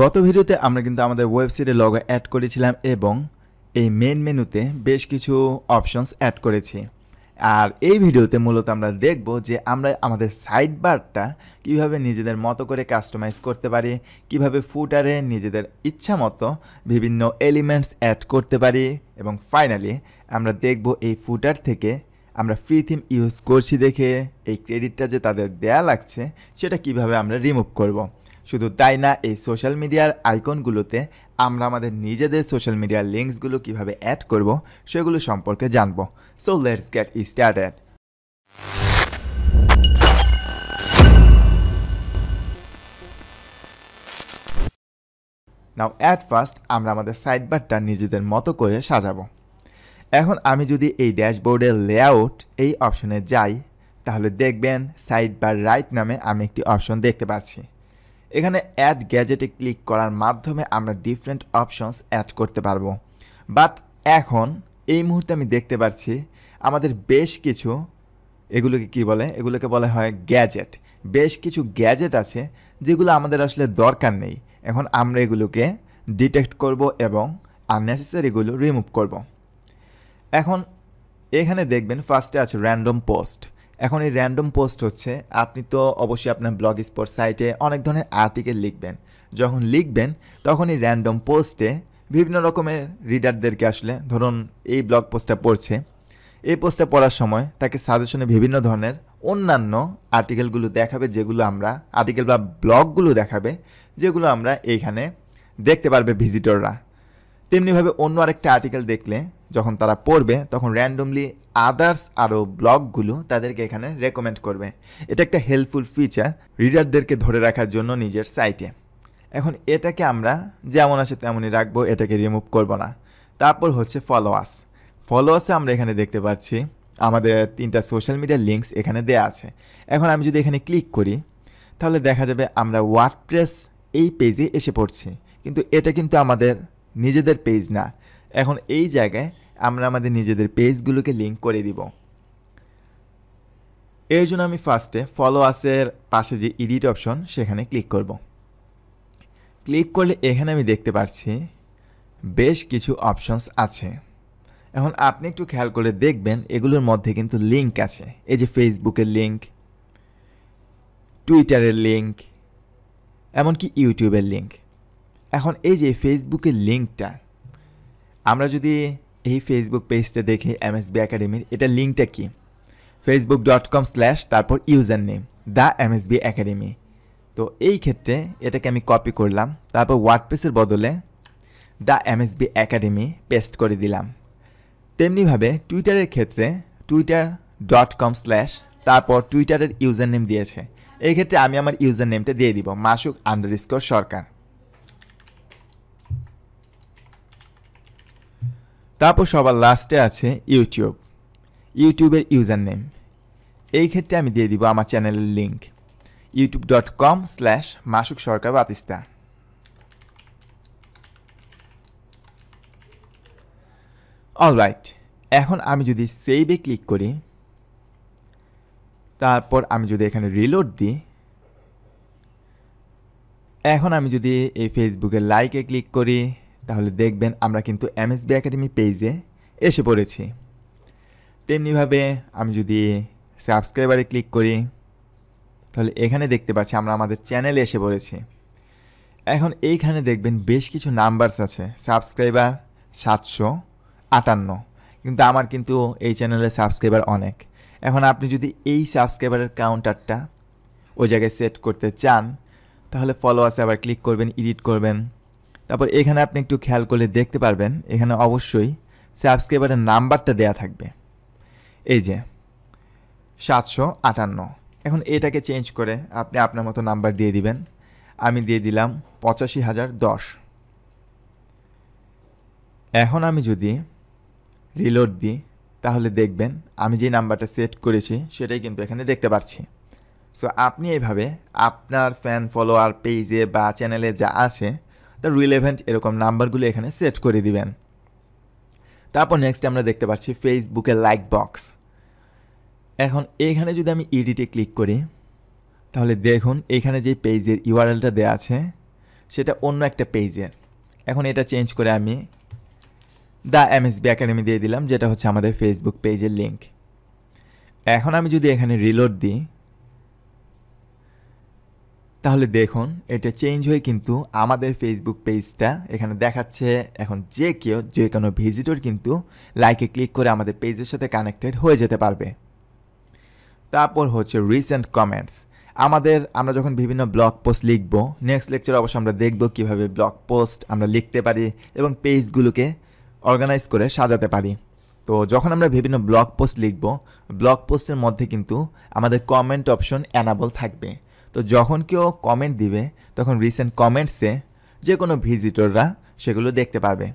গত ভিডিওতে আমরা কিন্তু আমাদের ওয়েবসাইটে লগ অ্যাড করেছিলাম এবং এই মেন মেনুতে বেশ কিছু অপশনস অ্যাড করেছি আর এই ভিডিওতে মূলত আমরা দেখব যে আমরা আমাদের সাইড বারটা কীভাবে নিজেদের মতো করে কাস্টমাইজ করতে পারি কিভাবে ফুটারে নিজেদের ইচ্ছা মতো বিভিন্ন এলিমেন্টস অ্যাড করতে পারি এবং ফাইনালি আমরা দেখব এই ফুটার থেকে আমরা ফ্রি থিম ইউজ করছি দেখে এই ক্রেডিটটা যে তাদের দেয়া লাগছে সেটা কিভাবে আমরা রিমুভ করবো শুধু তাই না এই সোশ্যাল মিডিয়ার আইকনগুলোতে আমরা আমাদের নিজেদের সোশ্যাল মিডিয়ার লিঙ্কসগুলো কিভাবে অ্যাড করব সেগুলো সম্পর্কে জানব so let's get started now at first আমরা আমাদের সাইড বারটা নিজেদের মতো করে সাজাবো এখন আমি যদি এই ড্যাশবোর্ডের লেআউট এই অপশনে যাই তাহলে দেখবেন সাইড বার রাইট নামে আমি একটি অপশন দেখতে পাচ্ছি এখানে অ্যাড গ্যাজেটে ক্লিক করার মাধ্যমে আমরা ডিফারেন্ট অপশনস অ্যাড করতে পারবো বাট এখন এই মুহূর্তে আমি দেখতে পাচ্ছি আমাদের বেশ কিছু এগুলোকে কি বলে এগুলোকে বলা হয় গ্যাজেট বেশ কিছু গ্যাজেট আছে যেগুলো আমাদের আসলে দরকার নেই এখন আমরা এগুলোকে ডিটেক্ট করব এবং আননেসেসারিগুলো রিমুভ করব এখন এখানে দেখবেন ফার্স্টে আছে র্যান্ডম পোস্ট এখন এই র্যান্ডম পোস্ট হচ্ছে আপনি তো অবশ্যই আপনার ব্লগ স্পোর্ট সাইটে অনেক ধরনের আর্টিকেল লিখবেন যখন লিখবেন তখন এই র্যান্ডম পোস্টে বিভিন্ন রকমের রিডারদেরকে আসলে ধরুন এই ব্লগ পোস্টটা পড়ছে এই পোস্টটা পড়ার সময় তাকে সাজেশনে বিভিন্ন ধরনের অন্যান্য আর্টিকেলগুলো দেখাবে যেগুলো আমরা আর্টিকেল বা ব্লগগুলো দেখাবে যেগুলো আমরা এইখানে দেখতে পারবে ভিজিটররা তেমনিভাবে অন্য আরেকটা আর্টিকেল দেখলে যখন তারা পড়বে তখন র্যান্ডমলি আদার্স আরও ব্লগগুলো তাদেরকে এখানে রেকমেন্ড করবে এটা একটা হেল্পফুল ফিচার রিডারদেরকে ধরে রাখার জন্য নিজের সাইটে এখন এটাকে আমরা যেমন আছে তেমনই রাখবো এটাকে রিমুভ করব না তারপর হচ্ছে ফলোয়ার্স ফলোয়ার্সে আমরা এখানে দেখতে পাচ্ছি আমাদের তিনটা সোশ্যাল মিডিয়ার লিঙ্কস এখানে দেয়া আছে এখন আমি যদি এখানে ক্লিক করি তাহলে দেখা যাবে আমরা ওয়ার্ডপ্রেস এই পেজে এসে পড়ছি কিন্তু এটা কিন্তু আমাদের নিজেদের পেজ না এখন এই জায়গায় আমরা আমাদের নিজেদের পেজগুলোকে লিঙ্ক করে দিব এর জন্য আমি ফার্স্টে ফলোয়ার্সের পাশে যে ইডিট অপশন সেখানে ক্লিক করব ক্লিক করলে এখানে আমি দেখতে পাচ্ছি বেশ কিছু অপশনস আছে এখন আপনি একটু খেয়াল করে দেখবেন এগুলোর মধ্যে কিন্তু লিঙ্ক আছে এই যে ফেসবুকের লিঙ্ক টুইটারের লিঙ্ক এমনকি ইউটিউবের লিঙ্ক এখন এই যে ফেসবুকের লিঙ্কটা আমরা যদি এই ফেসবুক পেজটা দেখি এমএসবি একাডেমির এটা লিঙ্কটা কি ফেসবুক ডট কম স্ল্যাশ তারপর user name the MSB academy তো এই ক্ষেত্রে এটাকে আমি কপি করলাম তারপর ওয়ার্ডপ্রেসের বদলে দ্য এমএসবি একাডেমি পেস্ট করে দিলাম তেমনিভাবে টুইটারের ক্ষেত্রে টুইটার ডট কম স্ল্যাশ তারপর টুইটারের ইউজার নেম দিয়েছে এই ক্ষেত্রে আমি আমার ইউজার নেমটা দিয়ে দিব মাসুক আন্ডার স্কোর সরকার তারপর সবার লাস্টে আছে ইউটিউব ইউটিউবের ইউজার নেম এই ক্ষেত্রে আমি দিয়ে দিব আমার চ্যানেলের link YouTube dot com slash Masuk Sarkar Batista alright এখন আমি যদি সেভে ক্লিক করি তারপর আমি যদি এখানে রিলোড দিই এখন আমি যদি এই ফেসবুকে লাইকে ক্লিক করি তাহলে দেখবেন আমরা কিন্তু এমএসবি একাডেমি পেজে এসে পড়েছি তেমনিভাবে আমি যদি সাবস্ক্রাইবারে ক্লিক করি তাহলে এখানে দেখতে পাচ্ছি আমরা আমাদের চ্যানেলে এসে পড়েছি এখন এইখানে দেখবেন বেশ কিছু নাম্বারস আছে সাবস্ক্রাইবার সাতশো আটান্ন কিন্তু আমার কিন্তু এই চ্যানেলে সাবস্ক্রাইবার অনেক এখন আপনি যদি এই সাবস্ক্রাইবারের কাউন্টারটা ওই জায়গায় সেট করতে চান তাহলে ফলোয়ার্সে আবার ক্লিক করবেন এডিট করবেন তারপর এখানে আপনি একটু খেয়াল করলে দেখতে পারবেন এখানে অবশ্যই সাবস্ক্রাইবারের নাম্বারটা দেয়া থাকবে এই যে সাতশো আটান্ন এখন এটাকে চেঞ্জ করে আপনি আপনার মতো নাম্বার দিয়ে দিবেন আমি দিয়ে দিলাম পঁচাশি হাজার দশ এখন আমি যদি রিলোড দিই তাহলে দেখবেন আমি যে নাম্বারটা সেট করেছি সেটাই কিন্তু এখানে দেখতে পাচ্ছি সো আপনি এভাবে আপনার ফ্যান ফলোয়ার পেজে বা চ্যানেলে যা আছে দ্য রিলেভেন্ট এরকম নাম্বারগুলো এখানে সেট করে দিবেন তারপর নেক্সট আমরা দেখতে পাচ্ছি ফেসবুকের লাইক বক্স এখন এখানে যদি আমি ইডিটে ক্লিক করি তাহলে দেখুন এখানে যে পেজের ইউআরএলটা দেওয়া আছে সেটা অন্য একটা পেজের এখন এটা চেঞ্জ করে আমি দ্য এমএসবি একাডেমি দিয়ে দিলাম যেটা হচ্ছে আমাদের ফেসবুক পেজের লিঙ্ক এখন আমি যদি এখানে রিলোড দিই তাহলে দেখুন এটা চেঞ্জ হয়ে কিন্তু আমাদের ফেসবুক পেজটা এখানে দেখাচ্ছে এখন যে কেউ যে কোনো ভিজিটর কিন্তু লাইকে ক্লিক করে আমাদের পেজের সাথে কানেক্টেড হয়ে যেতে পারবে তারপর হচ্ছে রিসেন্ট কমেন্টস আমাদের আমরা যখন বিভিন্ন ব্লগ পোস্ট লিখব নেক্সট লেকচার অবশ্য আমরা দেখব কিভাবে ব্লগ পোস্ট আমরা লিখতে পারি এবং পেজগুলোকে অর্গানাইজ করে সাজাতে পারি তো যখন আমরা বিভিন্ন ব্লগ পোস্ট লিখব ব্লগ পোস্টের মধ্যে কিন্তু আমাদের কমেন্ট অপশন অ্যানাবল থাকবে তো যখন কেউ কমেন্ট দিবে তখন রিসেন্ট কমেন্টসে যে কোনো ভিজিটররা সেগুলো দেখতে পারবে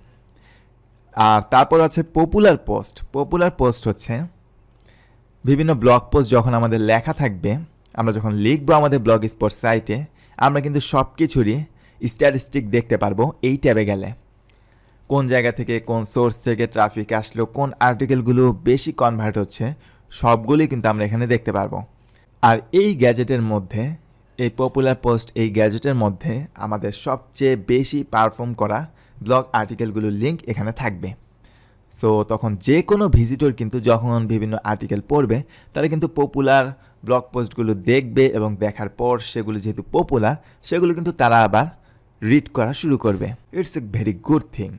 আর তারপর আছে পপুলার পোস্ট পপুলার পোস্ট হচ্ছে বিভিন্ন ব্লগ পোস্ট যখন আমাদের লেখা থাকবে আমরা যখন লিখবো আমাদের ব্লগ স্পোর্টস সাইটে আমরা কিন্তু সব কিছুরই স্ট্যাটিস্টিক দেখতে পারবো এই ট্যাবে গেলে কোন জায়গা থেকে কোন সোর্স থেকে ট্রাফিক আসলো কোন আর্টিকেলগুলো বেশি কনভার্ট হচ্ছে সবগুলি কিন্তু আমরা এখানে দেখতে পারবো আর এই গ্যাজেটের মধ্যে এই পপুলার পোস্ট এই গ্যাজেটের মধ্যে আমাদের সবচেয়ে বেশি পারফর্ম করা ব্লগ আর্টিকেলগুলোর লিঙ্ক এখানে থাকবে সো তখন যে কোনো ভিজিটর কিন্তু যখন বিভিন্ন আর্টিকেল পড়বে তারা কিন্তু পপুলার ব্লগ পোস্টগুলো দেখবে এবং দেখার পর সেগুলো যেহেতু পপুলার সেগুলো কিন্তু তারা আবার রিড করা শুরু করবে it's a very good thing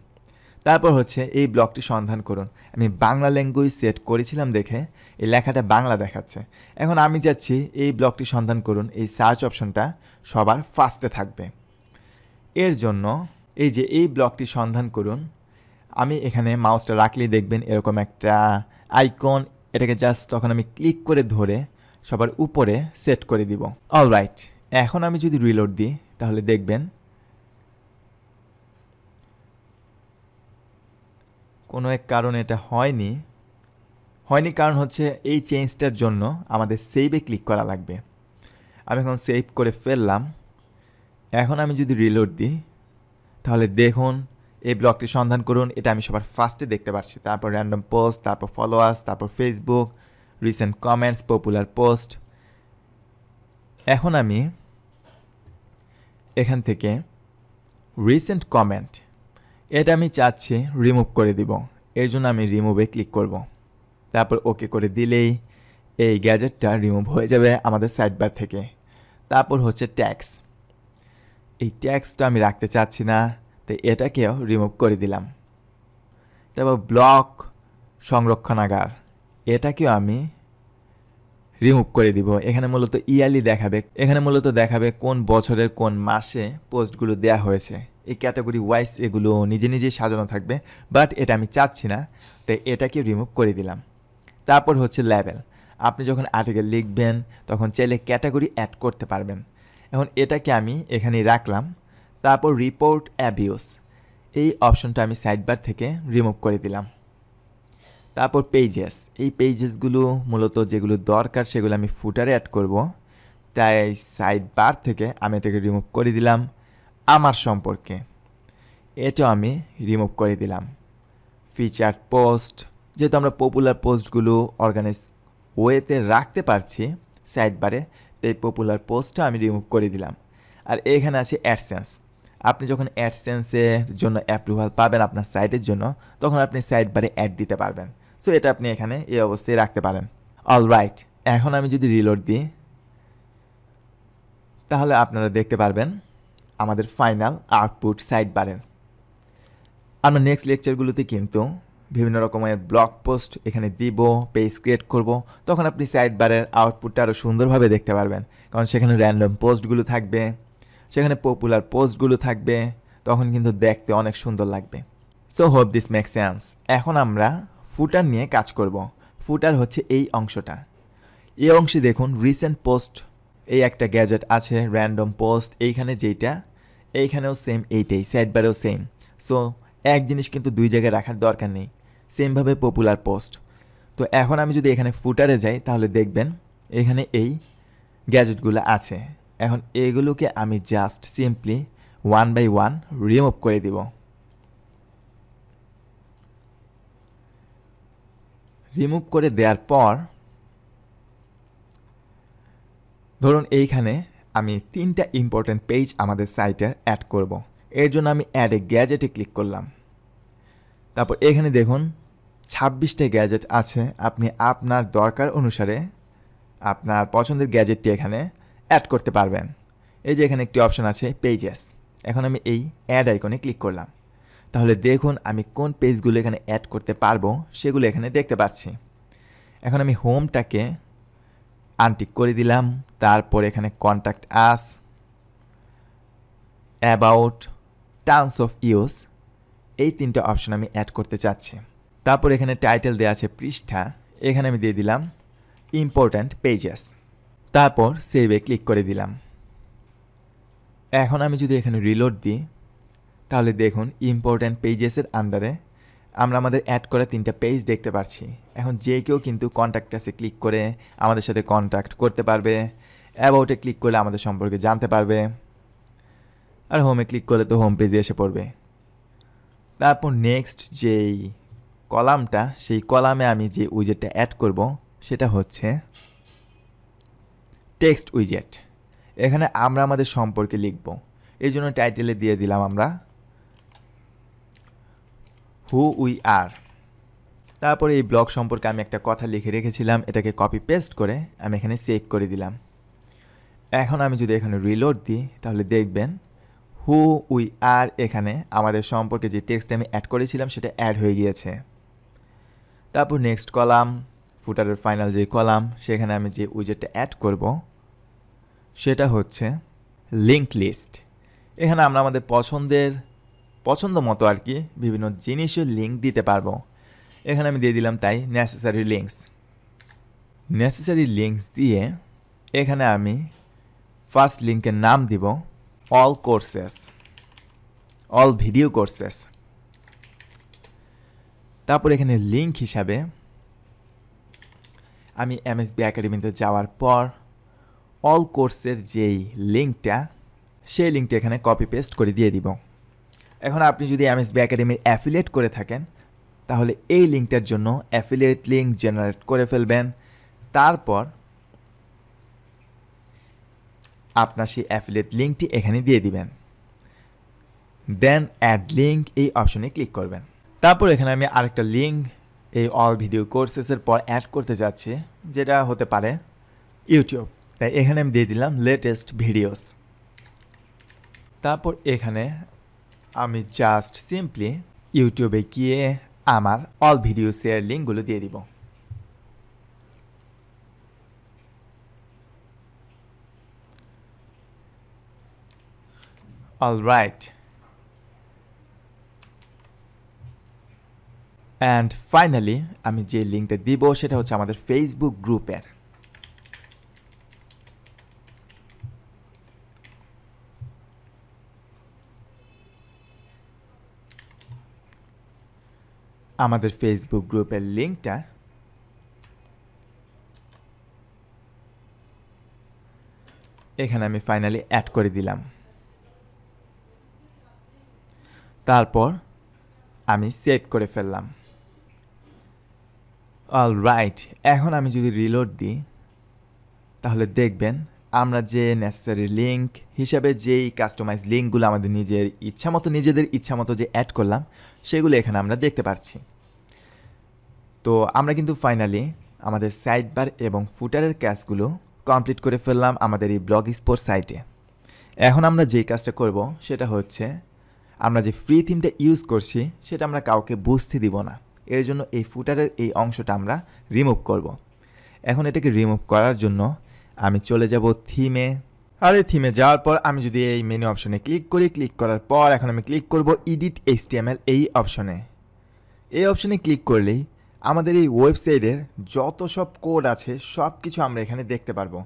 তারপর হচ্ছে এই ব্লগটি সন্ধান করুন আমি বাংলা ল্যাঙ্গুয়েজ সেট করেছিলাম দেখে এই লেখাটা বাংলা দেখাচ্ছে এখন আমি যাচ্ছি এই ব্লকটি সন্ধান করুন এই সার্চ অপশনটা সবার ফার্স্টে থাকবে এর জন্য এই যে এই ব্লকটি সন্ধান করুন আমি এখানে মাউসটা রাখলেই দেখবেন এরকম একটা আইকন এটাকে জাস্ট তখন আমি ক্লিক করে ধরে সবার উপরে সেট করে দিব অল রাইট এখন আমি যদি রিলোড দিই তাহলে দেখবেন কোনো এক কারণে এটা হয়নি হয়নি কারণ হচ্ছে এই চেঞ্জটার জন্য আমাদের সেভে ক্লিক করা লাগবে আমি এখন সেভ করে ফেললাম এখন আমি যদি রিলোড দিই তাহলে দেখুন এই ব্লগটি সন্ধান করুন এটা আমি সবার ফার্স্টে দেখতে পাচ্ছি তারপর র্যান্ডম পোস্ট তারপর ফলোয়ার্স তারপর Facebook recent comments popular post এখন আমি এখান থেকে রিসেন্ট কমেন্ট এটা আমি চাচ্ছি রিমুভ করে দিব এর জন্য আমি রিমুভে ক্লিক করবো তারপর ওকে করে দিলেই এই গ্যাজেটটা রিমুভ হয়ে যাবে আমাদের সাইডবার থেকে তারপর হচ্ছে ট্যাক্স এই ট্যাক্সটা আমি রাখতে চাচ্ছি না তাই এটাকেও রিমুভ করে দিলাম তারপর ব্লক সংরক্ষণাগার এটাকেও আমি রিমুভ করে দিব এখানে মূলত ইয়ারলি দেখাবে এখানে মূলত দেখাবে কোন বছরের কোন মাসে পোস্টগুলো দেয়া হয়েছে এই ক্যাটাগরি ওয়াইজ এগুলো নিজে নিজে সাজানো থাকবে বাট এটা আমি চাচ্ছি না তাই এটাকে রিমুভ করে দিলাম তারপর হচ্ছে লেভেল আপনি যখন আর্টিকেল লিখবেন তখন চাইলে ক্যাটাগরি অ্যাড করতে পারবেন এখন এটাকে আমি এখানে রাখলাম তারপর রিপোর্ট অ্যাবিউস এই অপশনটা আমি সাইডবার থেকে রিমুভ করে দিলাম তারপর পেজেস এই পেজেসগুলো মূলত যেগুলো দরকার সেগুলো আমি ফুটারে অ্যাড করব তাই সাইড বার থেকে আমি এটাকে রিমুভ করে দিলাম আমার সম্পর্কে এটা আমি রিমুভ করে দিলাম ফিচার পোস্ট যেহেতু আমরা পপুলার পোস্টগুলো অর্গানাইজ ওয়েতে রাখতে পারছি সাইডবারে তাই পপুলার পোস্টটা আমি রিমুভ করে দিলাম আর এখানে আছে অ্যাডসেন্স আপনি যখন অ্যাডসেন্সের জন্য অ্যাপ্রুভাল পাবেন আপনার সাইটের জন্য তখন আপনি সাইডবারে অ্যাড দিতে পারবেন সো এটা আপনি এখানে এই অবস্থায় রাখতে পারেন অল রাইট এখন আমি যদি রিলোড দিই তাহলে আপনারা দেখতে পারবেন আমাদের ফাইনাল আউটপুট সাইড বারের আমরা নেক্সট লেকচারগুলোতে কিন্তু বিভিন্ন রকমের ব্লগ পোস্ট এখানে দিব পেজ ক্রিয়েট করব তখন আপনি সাইড বারের আউটপুটটা আরও সুন্দরভাবে দেখতে পারবেন কারণ সেখানে র্যান্ডম পোস্টগুলো থাকবে সেখানে পপুলার পোস্টগুলো থাকবে তখন কিন্তু দেখতে অনেক সুন্দর লাগবে so hope this make sense এখন আমরা ফুটার নিয়ে কাজ করব ফুটার হচ্ছে এই অংশটা এই অংশে দেখুন রিসেন্ট পোস্ট এই একটা গ্যাজেট আছে র্যান্ডম পোস্ট এইখানে যেইটা এইখানেও সেম এইটাই সাইড বারেও সেম সো এক জিনিস কিন্তু দুই জায়গায় রাখার দরকার নেই সেমভাবে পপুলার পোস্ট তো এখন আমি যদি এখানে ফুটারে যাই তাহলে দেখবেন এখানে এই গ্যাজেটগুলো আছে এখন এগুলোকে আমি just simply one by one remove করে দিব রিমুভ করে দেওয়ার পর ধরুন এইখানে আমি তিনটা ইম্পর্ট্যান্ট পেজ আমাদের সাইটে অ্যাড করব এর জন্য আমি অ্যাডে গ্যাজেটে ক্লিক করলাম তারপর এখানে দেখুন ছাব্বিশটা গ্যাজেট আছে আপনি আপনার দরকার অনুসারে আপনার পছন্দের গ্যাজেটটি এখানে অ্যাড করতে পারবেন এই যে এখানে একটি অপশান আছে পেজেস এখন আমি এই অ্যাড আইকনে ক্লিক করলাম তাহলে দেখুন আমি কোন পেজগুলো এখানে অ্যাড করতে পারবো সেগুলো এখানে দেখতে পাচ্ছি এখন আমি হোমটাকে আনটিক করে দিলাম তারপর এখানে contact us about terms of use এই তিনটা অপশন আমি অ্যাড করতে চাচ্ছি তারপর এখানে টাইটেল দেওয়া আছে পৃষ্ঠা এখানে আমি দিয়ে দিলাম ইম্পর্ট্যান্ট পেজেস তারপর সেভে ক্লিক করে দিলাম এখন আমি যদি এখানে রিলোড দিই তাহলে দেখুন ইম্পর্ট্যান্ট পেজেসের আন্ডারে আমরা আমাদের অ্যাড করা তিনটা পেজ দেখতে পাচ্ছি এখন যে কেউ কিন্তু কন্ট্যাক্ট আছে ক্লিক করে আমাদের সাথে কন্ট্যাক্ট করতে পারবে অ্যাবাউটে ক্লিক করলে আমাদের সম্পর্কে জানতে পারবে আর হোমে ক্লিক করলে তো হোম পেজে এসে পড়বে তারপর নেক্সট যেই কলামটা সেই কলামে আমি যে উইজেটটা অ্যাড করব সেটা হচ্ছে টেক্সট উইজেট এখানে আমরা আমাদের সম্পর্কে লিখব এই জন্য টাইটেলে দিয়ে দিলাম আমরা হু উই আর তারপরে এই ব্লগ সম্পর্কে আমি একটা কথা লিখে রেখেছিলাম এটাকে কপি পেস্ট করে আমি এখানে সেভ করে দিলাম এখন আমি যদি এখানে রিলোড দিই তাহলে দেখবেন হু উই আর এখানে আমাদের সম্পর্কে যে টেক্সট আমি অ্যাড করেছিলাম সেটা অ্যাড হয়ে গিয়েছে তারপর নেক্সট কলাম ফুটারের ফাইনাল যে কলাম সেখানে আমি যে উইজেটটা অ্যাড করব সেটা হচ্ছে লিঙ্ক লিস্ট এখানে আমরা আমাদের পছন্দের পছন্দ মতো আর কি বিভিন্ন জিনিসের লিঙ্ক দিতে পারবো এখানে আমি দিয়ে দিলাম তাই নেসেসারি লিঙ্কস নেসেসারি লিঙ্কস দিয়ে এখানে আমি ফার্স্ট লিঙ্কের নাম দিব all courses all video courses তারপর এখানে লিঙ্ক হিসাবে আমি এমএসবি একাডেমিতে যাওয়ার পর অল কোর্সের যেই লিঙ্কটা সেই লিঙ্কটা এখানে কপি পেস্ট করে দিয়ে দিব এখন আপনি যদি এমএসবি একাডেমির অ্যাফিলিয়েট করে থাকেন তাহলে এই লিঙ্কটার জন্য অ্যাফিলিয়েট লিঙ্ক জেনারেট করে ফেলবেন তারপর আপনার সেই অ্যাফিলেট লিঙ্কটি এখানে দিয়ে দিবেন দেন অ্যাড লিঙ্ক এই অপশনে ক্লিক করবেন তারপর এখানে আমি আরেকটা লিঙ্ক এই অল ভিডিও কোর্সেসের পর অ্যাড করতে যাচ্ছি যেটা হতে পারে ইউটিউব তাই এখানে আমি দিয়ে দিলাম লেটেস্ট ভিডিওস তারপর এখানে আমি জাস্ট সিম্পলি ইউটিউবে গিয়ে আমার অল শেয়ার লিঙ্কগুলো দিয়ে দিব All right. অ্যান্ড ফাইনালি আমি যে লিঙ্কটা দিব সেটা হচ্ছে আমাদের ফেসবুক গ্রুপের আমাদের ফেসবুক গ্রুপের লিঙ্কটা এখানে আমি ফাইনালি অ্যাড করে দিলাম তারপর আমি সেভ করে ফেললাম অল রাইট এখন আমি যদি রিলোড দিই তাহলে দেখবেন আমরা যে নেসেসারি লিঙ্ক হিসাবে যেই কাস্টমাইজ লিঙ্কগুলো আমাদের নিজের ইচ্ছা মতো নিজেদের ইচ্ছা মতো যে অ্যাড করলাম সেগুলো এখানে আমরা দেখতে পাচ্ছি তো আমরা কিন্তু ফাইনালি আমাদের সাইট বার এবং ফুটারের ক্যাশগুলো কমপ্লিট করে ফেললাম আমাদের এই ব্লগ স্পোর্ট সাইটে এখন আমরা যেই কাজটা করব সেটা হচ্ছে আমরা যে ফ্রি থিমটা ইউজ করছি সেটা আমরা কাউকে বুঝতে দিব না এর জন্য এই ফুটারের এই অংশটা আমরা রিমুভ করব। এখন এটাকে রিমুভ করার জন্য আমি চলে যাব থিমে আর এই থিমে যাওয়ার পর আমি যদি এই মেনু অপশনে ক্লিক করি ক্লিক করার পর এখন আমি ক্লিক করব ইডিট এইচ এই অপশনে এই অপশনে ক্লিক করলেই আমাদের এই ওয়েবসাইটের যত সব কোড আছে সব কিছু আমরা এখানে দেখতে পারবো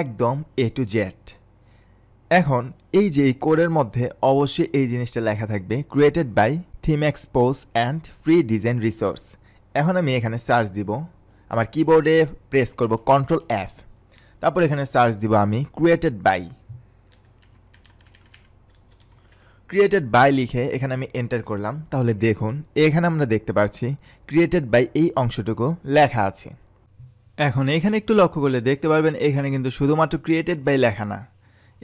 একদম এ টু জেড এখন এই যে এই কোডের মধ্যে অবশ্যই এই জিনিসটা লেখা থাকবে created by theme expose and free design resource এখন আমি এখানে সার্চ দিব আমার কিবোর্ডে প্রেস করব কন্ট্রোল এফ তারপর এখানে সার্চ দিব আমি ক্রিয়েটেড বাই ক্রিয়েটেড বাই লিখে এখানে আমি এন্টার করলাম তাহলে দেখুন এখানে আমরা দেখতে পাচ্ছি ক্রিয়েটেড বাই এই অংশটুকু লেখা আছে এখন এখানে একটু লক্ষ্য করলে দেখতে পারবেন এখানে কিন্তু শুধুমাত্র ক্রিয়েটেড বাই লেখা না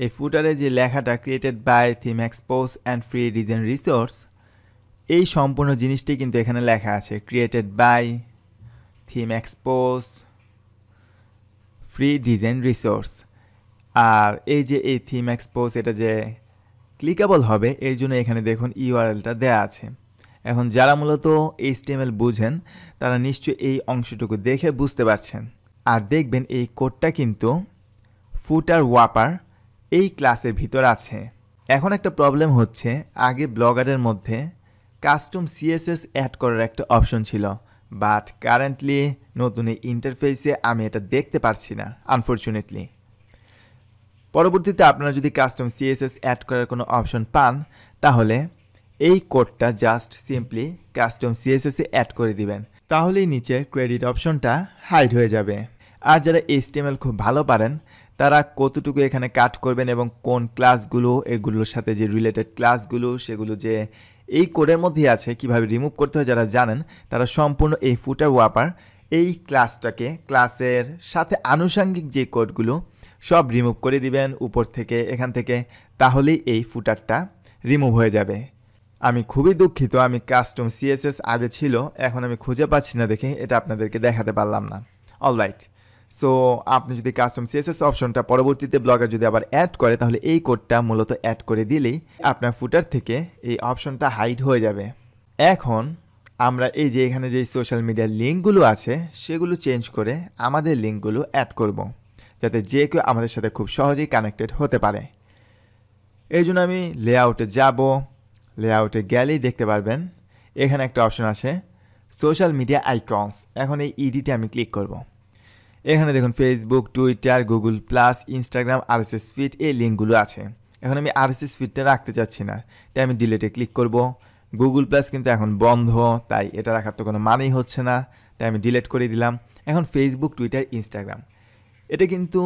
এই ফুটারে যে লেখাটা created by theme expose and free design resource এই সম্পূর্ণ জিনিসটি কিন্তু এখানে লেখা আছে created by theme expose free design resource আর এই যে এই থিম এক্সপোজ এটা যে ক্লিকেবল হবে এর জন্য এখানে দেখুন ইউআরএলটা দেয়া আছে এখন যারা মূলত টিএমএল বুঝেন তারা নিশ্চয়ই এই অংশটুকু দেখে বুঝতে পারছেন আর দেখবেন এই কোডটা কিন্তু ফুটার ওয়াপার এই ক্লাসের ভিতর আছে এখন একটা প্রবলেম হচ্ছে আগে ব্লগারের মধ্যে কাস্টম সিএসএস অ্যাড করার একটা অপশন ছিল বাট কারেন্টলি নতুন এই ইন্টারফেসে আমি এটা দেখতে পারছি না আনফর্চুনেটলি পরবর্তীতে আপনারা যদি কাস্টম সিএসএস অ্যাড করার কোনো অপশন পান তাহলে এই কোডটা জাস্ট সিম্পলি কাস্টম সিএসএসে অ্যাড করে দিবেন তাহলেই নিচের ক্রেডিট অপশনটা হাইড হয়ে যাবে আর যারা এইচটিএমএল খুব ভালো পারেন তারা কতটুকু এখানে কাট করবেন এবং কোন ক্লাসগুলো এগুলোর সাথে যে রিলেটেড ক্লাসগুলো সেগুলো যে এই কোডের মধ্যে আছে কিভাবে রিমুভ করতে হয় যারা জানেন তারা সম্পূর্ণ এই ফুটার ওয়াপার এই ক্লাসটাকে ক্লাসের সাথে আনুষাঙ্গিক যে কোডগুলো সব রিমুভ করে দিবেন উপর থেকে এখান থেকে তাহলেই এই ফুটারটা রিমুভ হয়ে যাবে আমি খুবই দুঃখিত আমি কাস্টম সিএসএস আগে ছিল এখন আমি খুঁজে পাচ্ছি না দেখে এটা আপনাদেরকে দেখাতে পারলাম না অলরাইট সো আপনি যদি কাস্টম সিএসএস অপশনটা পরবর্তীতে ব্লগার যদি আবার অ্যাড করে তাহলে এই কোডটা মূলত অ্যাড করে দিলেই আপনার ফুটার থেকে এই অপশনটা হাইড হয়ে যাবে এখন আমরা এই যে এখানে যে সোশ্যাল মিডিয়ার লিঙ্কগুলো আছে সেগুলো চেঞ্জ করে আমাদের লিঙ্কগুলো অ্যাড করব। যাতে যে কেউ আমাদের সাথে খুব সহজেই কানেক্টেড হতে পারে এই জন্য আমি লেআউটে যাব লেআউটে গেলেই দেখতে পারবেন এখানে একটা অপশন আছে সোশ্যাল মিডিয়া আইকনস এখন এই ইডিটে আমি ক্লিক করবো এখানে দেখুন Facebook Twitter Google plus Instagram RSS feed এই লিঙ্কগুলো আছে এখন আমি আরএসএস ফিডটা রাখতে চাচ্ছি না তাই আমি ডিলেটে ক্লিক করব গুগল প্লাস কিন্তু এখন বন্ধ তাই এটা রাখার তো কোনো মানেই হচ্ছে না তাই আমি ডিলেট করে দিলাম এখন ফেসবুক টুইটার ইনস্টাগ্রাম এটা কিন্তু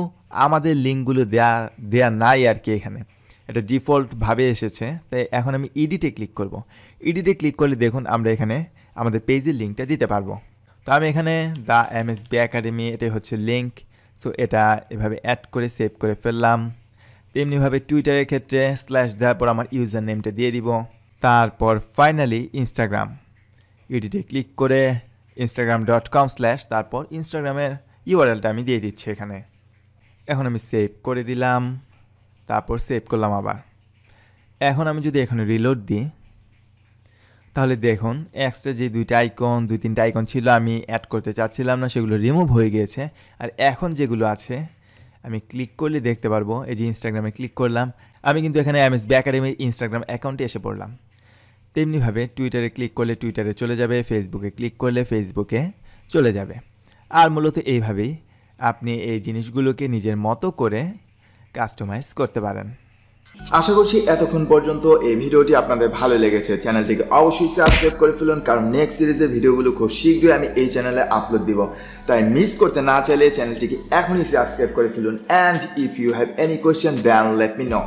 আমাদের লিঙ্কগুলো দেয়া দেয়া নাই আর কি এখানে এটা ডিফল্টভাবে এসেছে তাই এখন আমি ইডিটে ক্লিক করব ইডিটে ক্লিক করলে দেখুন আমরা এখানে আমাদের পেজের লিঙ্কটা দিতে পারবো তো আমি এখানে the M S B academy এটাই হচ্ছে লিঙ্ক সো এটা এভাবে অ্যাড করে সেভ করে ফেললাম তেমনিভাবে টুইটারের ক্ষেত্রে স্ল্যাশ দেওয়ার পর আমার ইউজার নেমটা দিয়ে দিব তারপর ফাইনালি ইনস্টাগ্রাম ইউটিউটে ক্লিক করে ইনস্টাগ্রাম ডট কম স্ল্যাশ তারপর ইনস্টাগ্রামের ইউআরএলটা আমি দিয়ে দিচ্ছি এখানে এখন আমি সেভ করে দিলাম তারপর সেভ করলাম আবার এখন আমি যদি এখানে রিলোড দিই তাহলে দেখুন এক্সট্রে যে দুইটা আইকন দুই তিনটা আইকন ছিল আমি অ্যাড করতে চাচ্ছিলাম না সেগুলো রিমুভ হয়ে গিয়েছে আর এখন যেগুলো আছে আমি ক্লিক করলে দেখতে পারবো এই যে ইনস্টাগ্রামে ক্লিক করলাম আমি কিন্তু এখানে এম এস বি অ্যাকাডেমির ইনস্টাগ্রাম অ্যাকাউন্টে এসে পড়লাম তেমনিভাবে টুইটারে ক্লিক করলে টুইটারে চলে যাবে ফেসবুকে ক্লিক করলে ফেসবুকে চলে যাবে আর মূলত এইভাবেই আপনি এই জিনিসগুলোকে নিজের মতো করে কাস্টমাইজ করতে পারেন আশা করছি এতক্ষণ পর্যন্ত এই ভিডিওটি আপনাদের ভালো লেগেছে চ্যানেলটিকে অবশ্যই সাবস্ক্রাইব করে ফেলুন কারণ নেক্সট সিরিজের ভিডিওগুলো খুব শীঘ্রই আমি এই চ্যানেলে আপলোড দিব তাই মিস করতে না চাইলে চ্যানেলটিকে এখনই সাবস্ক্রাইব করে ফেলুন and if you have any question then let me no